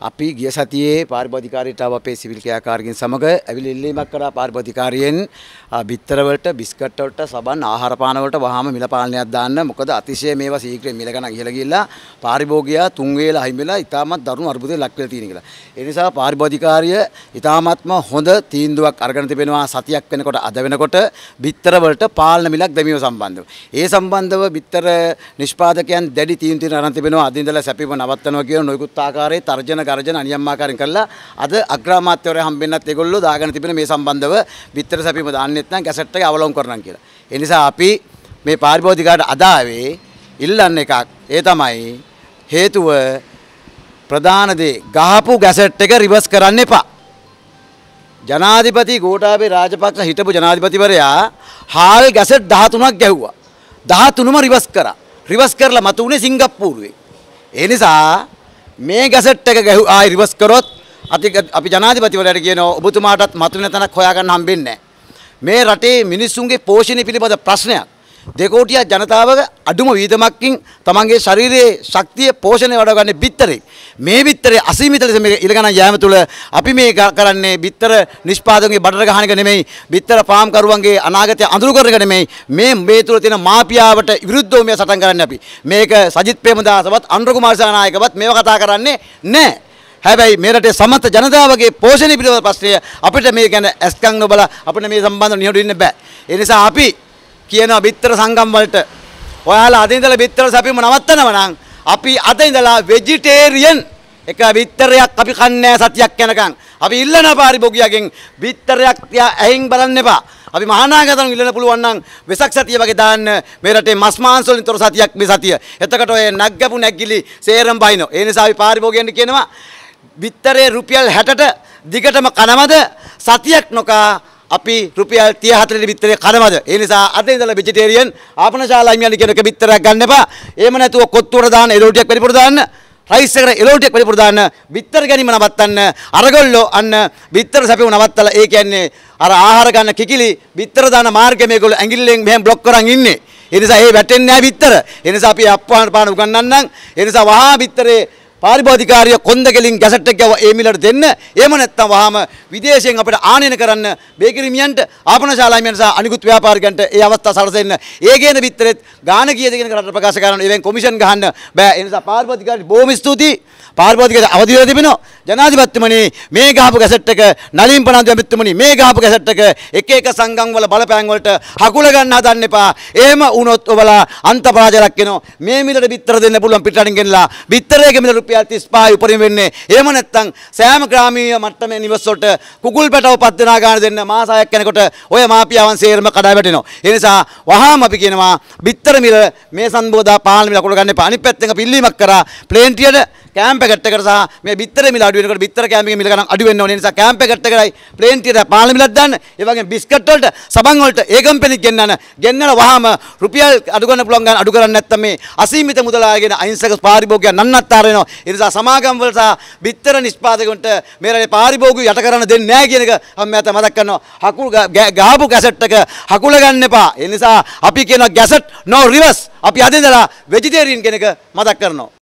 අපි ගිය සතියේ පාරිභෝධිකාරයට ආව අපේ සිවිල් ක්‍රියාකාරකින් සමග ඇවිල්ලා ඉල්ලීමක් කළා පාරිභෝධිකාරියෙන් බිත්තර වලට බිස්කට් වලට සබන් ආහාර පාන වලට වහාම මිල පාලනයක් දාන්න මොකද අතිශය මේවා සීක්‍රේ මිල ගණන් ඉහළ ගිහිල්ලා පාරිභෝගිකයා තුන් වේලා අහිමි වෙලා ඉතාමත් දරුණු අර්බුදයක් ලක් වෙලා තියෙන කියලා. ඒ නිසා පාරිභෝධිකාරිය ඉතාමත්ම හොඳ තීන්දුවක් අරගෙන තිබෙනවා සතියක් වෙනකොට අද වෙනකොට බිත්තර වලට පාලන මිලක් දැමීම සම්බන්ධව. ඒ සම්බන්ධව බිත්තර නිෂ්පාදකයන් දැඩි තීන්දුවක් අරන් තිබෙනවා අද ඉඳලා සැපීම නවත්තනවා කියන නොයෙකුත් ආකාරයේ තර්ජන ගර්ජන අනියම් ආකාරයෙන් කරලා අද අග්‍රාමාත්‍යවරය හම්බෙන්නත් ඒගොල්ලෝ දාගෙන තිබෙන මේ සම්බන්ධව විතර සැපීම දාන්නෙත් නම් ගැසට් එක අවලං කරනම් කියලා. ඒ නිසා අපි මේ පාරිභෝධිකයට අදාවේ ඉල්ලන්න එකක් ඒ තමයි හේතුව ප්‍රධාන දේ ගහපු ගැසට් එක රිවර්ස් කරන්න එපා. ජනාධිපති ගෝඨාභය රාජපක්ෂ හිටපු ජනාධිපතිවරයා හාල් ගැසට් 13ක් ගැහුවා. 13ම රිවර්ස් කරා. රිවර්ස් කරලා මතු වුණේ සිංගප්පූරුවේ. ඒ නිසා මේ ගැසට් එක ගැහු ආයි රිවර්ස් කරොත් අපි ජනාධිපතිවරයාට කියනවා ඔබතුමාටත් මතුවෙන තැනක් හොයාගන්න හම්බෙන්නේ නැහැ. මේ රටේ මිනිස්සුන්ගේ පෝෂණය පිළිබඳ ප්‍රශ්නයක් දෙකෝටියක් ජනතාවක අඩුම වීදමක්කින් තමන්ගේ ශරීරයේ ශක්තිය පෝෂණය වඩගන්න බිත්තරේ. මේ බිත්තරේ අසීමිත ලෙස මේ ඉරගණන් යෑම තුළ අපි මේ කරන්නේ බිත්තර නිෂ්පාදකගේ බඩට ගහන එක නෙමෙයි, බිත්තර පාම්කරුවන්ගේ අනාගතය අඳුරු කරන එක නෙමෙයි. මේ මේ තුළ තියෙන මාපියාවට විරුද්ධව මේ සටන් කරන්නේ අපි. මේක සජිත් ප්‍රේමදාසවත් අනුර කුමාර සානායකවත් මේව කතා කරන්නේ නැහැ. හැබැයි මෙරටේ සමත ජනතාවගේ පෝෂණය පිළිබඳ ප්‍රශ්නය අපිට මේ ගැන ඇස්කන් නොබලා අපිට මේ සම්බන්ධව නිහඬ වෙන්න බෑ. ඒ නිසා අපි කියනවා බිත්තර සංගම් වලට. ඔයාලා අද ඉඳලා බිත්තර සැපීම නවත්තනවා නම් අපි අද ඉඳලා ভেජිටේරියන් එක බිත්තරයක් අපි කන්නේ සතියක් යනකම්. අපි ඉල්ලන පාරිභෝගිකයන් බිත්තරයක් ඇහින් බලන්න එපා. අපි මහානාගතන් ඉල්ලන්න පුළුවන් නම් වෙසක් සතිය වගේ දාන්න මේ රටේ මස් මාංශ වලින් තොර සතියක් මේ සතිය. එතකොට ඔය නැග්ගපු නැග්ගිලි සේරම බයිනෝ. ඒ නිසා අපි පාරිභෝගිකයන්ට කියනවා බිත්තරේ රුපියල් 60ට දිගටම කනවද සතියක් නොකා අපි රුපියල් 34 බිත්තරේ කනවද? ඒ නිසා අද ඉඳලා ভেජිටේරියන් ආපනශාලාම් යන කියන එක බිත්තරයක් ගන්න එපා. එහෙම නැතුව කොත්තුවට දාන්න එලෝ ටිකක් වැඩිපුර දාන්න. රයිස් එකට එලෝ ටිකක් වැඩිපුර දාන්න. බිත්තර ගැනීම නවත්තන්න. අරගොල්ලෝ අන්න බිත්තර සැපෙව නවත්තලා ඒ කියන්නේ අර ආහාර ගන්න කිකිලි බිත්තර දාන මාර්ගය මේගොල්ලෝ ඇඟිල්ලෙන් මෙහෙම බ්ලොක් කරන් ඉන්නේ. ඒ නිසා ඒ වැටෙන්නේ නැහැ බිත්තර. ඒ නිසා අපි අප්පහන පාන උගන්වන්නම්. ඒ නිසා වහා බිත්තරේ පාරිභෝධිකාරිය කොන්දගෙලින් ගැසට් එක ඒ මිලට දෙන්න. එහෙම නැත්නම් වහාම විදේශයෙන් අපිට ආනයන කරන්න බේකරිමියන්ට, ආපනශාලාමියන්ට සහ අනිකුත් ව්‍යාපාරිකයන්ට ඒ අවස්ථා සැලසෙන්න. ඒ ගේන විතරෙත් ගාණ කීයද කියන කරට ප්‍රකාශ කරන්න. ඒවෙන් කොමිෂන් ගහන්න බෑ. ඒ නිසා පාරිභෝධිකාරිය බොහොම ස්තුතියි. පාරිභෝධිකයට අවදි වෙලා තිබෙනවා. ජනාධිපතිතුමනි මේ ගහපු ගැසට් එක නලින් පනන්දු ඇමතිතුමනි මේ ගහපු ගැසට් එක එක එක සංගම් වල බලපෑම් වලට හකුල ගන්න හදන්න එපා. එහෙම වුණොත් ඔබලා අන්තපරාජයක් වෙනවා. මේ මිලට බිත්තර දෙන්න පුළුවන් පිටරටින් ගෙනලා බිත්තරයේ මිලට රුපියල් 35යි උපරිම වෙන්නේ. එහෙම නැත්නම් සෑම ග්‍රාමීය මට්ටමේ නිවසොට කුකුල් පැටව පද්දනා ගන්න දෙන්න මාස 6ක් යනකොට ඔය මාපියාවන් සේරම කඩා වැටෙනවා. ඒ නිසා වහාම අපි කියනවා බිත්තර මිල මේ සම්බෝධා පාලන මිල අකුර ගන්න එපා. අනිත් පැත්තෙන් පිල්ලීමක් කරා ප්ලේන්ටියට කෑම්ප එකට් එකට සහ මේ බිත්තර මිල අඩු වෙනකොට බිත්තර කෑම්ප එකේ මිල ගණන් අඩු වෙන්න ඕනේ නිසා කෑම්ප එකට් එකටයි ප්ලේන් ටියට පාලන මිලක් දාන්න ඒ වගේම බිස්කට් වලට සබන් වලට ඒ කම්පැනි ගෙන්නන ගෙන්නන වහම රුපියල් අඩු ගන්න පුළුවන් ගන්න අඩු කරන්නේ නැත්නම් මේ අසීමිත මුදල ආගෙන අහිංසක පාරිභෝගිකයන් නන්නත්තර වෙනවා ඒ නිසා සමාගම් වල සහ බිත්තර නිෂ්පාදකවන්ට මේ රටේ පාරිභෝගිකයෝ යට කරන්න දෙන්නේ නැහැ කියන එක මම මට මතක් කරනවා හකුල් ගහපු කැසට් එක හකුල ගන්න එපා ඒ නිසා අපි කියනවා ගැසට් නෝ රිවර්ස් අපි අදින්දලා වෙජිටේරියන් කෙනෙක් මතක් කරනවා